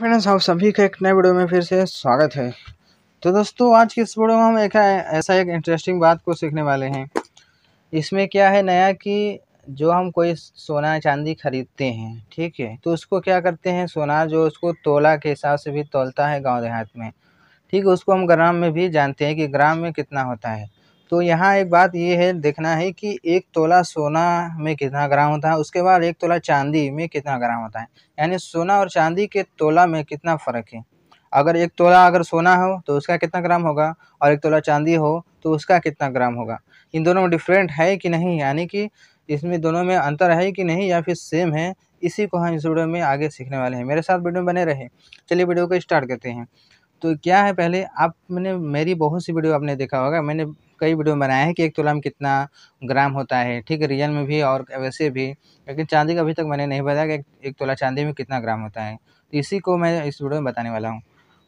friends आप सभी का एक नए वीडियो में फिर से स्वागत है तो दोस्तों आज के इस वीडियो में हम एक ऐसा एक इंटरेस्टिंग बात को सीखने वाले हैं इसमें क्या है नया कि जो हम कोई सोना चांदी खरीदते हैं ठीक है तो उसको क्या करते हैं सोना जो उसको तोला के हिसाब से भी तोलता है गाँव देहात में ठीक है उसको हम ग्राम में भी जानते हैं कि ग्राम में कितना होता है तो यहाँ एक बात ये है देखना है कि एक तोला सोना में कितना ग्राम होता है उसके बाद एक तोला चांदी में कितना ग्राम होता है यानी सोना और चांदी के तोला में कितना फ़र्क है अगर एक तोला अगर सोना हो तो उसका कितना ग्राम होगा और एक तोला चांदी हो तो उसका कितना ग्राम होगा इन दोनों में डिफरेंट है कि नहीं यानी कि इसमें दोनों में अंतर है कि नहीं या फिर सेम है इसी को हम इस वीडियो में आगे सीखने वाले हैं मेरे साथ वीडियो में बने रहे चलिए वीडियो को स्टार्ट करते हैं तो क्या है पहले आपने मेरी बहुत सी वीडियो आपने देखा होगा मैंने कई वीडियो में बनाया है कि एक तोला में कितना ग्राम होता है ठीक है रियल में भी और वैसे भी लेकिन चांदी का अभी तक मैंने नहीं बताया कि एक तोला चांदी में कितना ग्राम होता है तो इसी को मैं इस वीडियो में बताने वाला हूँ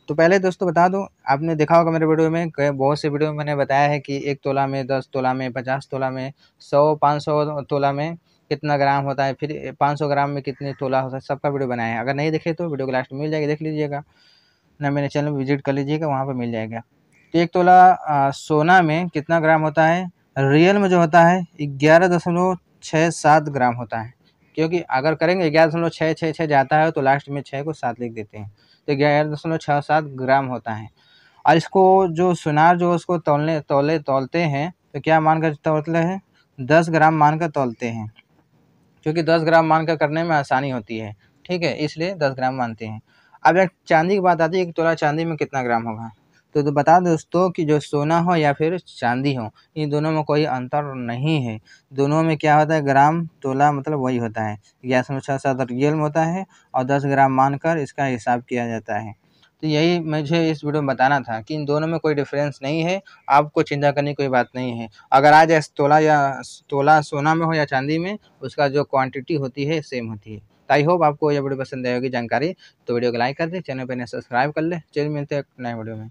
तो पहले दोस्तों बता दूँ आपने देखा होगा मेरे वीडियो में बहुत से वीडियो में मैंने बताया है कि एक तोला में दस तोला में पचास तोला में सौ पाँच सौ तोला में कितना ग्राम होता है फिर पाँच सौ ग्राम में कितने तोला होता है सबका वीडियो बनाया है अगर नहीं देखे तो वीडियो को लास्ट में मिल जाएगा देख लीजिएगा ना मेरे चैनल विजिट कर लीजिएगा वहाँ पर मिल जाएगा तो एक तोला सोना में कितना ग्राम होता है रियल में जो होता है ग्यारह दशमलव छः सात ग्राम होता है क्योंकि अगर करेंगे ग्यारह दशमलव छः छः छः जाता है तो लास्ट में छः को सात लिख देते हैं तो ग्यारह दशमलव छः सात ग्राम होता है और इसको जो सुनार जो उसको तोलने तोले तोलते हैं तो क्या मानकर तोलते हैं दस ग्राम मानकर तोलते हैं क्योंकि दस ग्राम मानकर करने में आसानी होती है ठीक है इसलिए दस ग्राम मानते हैं अब एक चांदी की बात आती है एक तोला चांदी में कितना ग्राम होगा तो तो बता दोस्तों कि जो सोना हो या फिर चांदी हो इन दोनों में कोई अंतर नहीं है दोनों में क्या होता है ग्राम तोला मतलब वही होता है ग्यारह सौ छः सात रियल में होता है और दस ग्राम मानकर इसका हिसाब किया जाता है तो यही मुझे इस वीडियो में बताना था कि इन दोनों में कोई डिफरेंस नहीं है आपको चिंता करने की कोई बात नहीं है अगर आज तोला या तोला सोना में हो या चांदी में उसका जो क्वांटिटी होती है सेम होती है तो आई होप आपको यह वीडियो पसंद आएगी जानकारी तो वीडियो को लाइक कर दें चैनल पर सब्सक्राइब कर लें चलिए मिलते हैं नए वीडियो में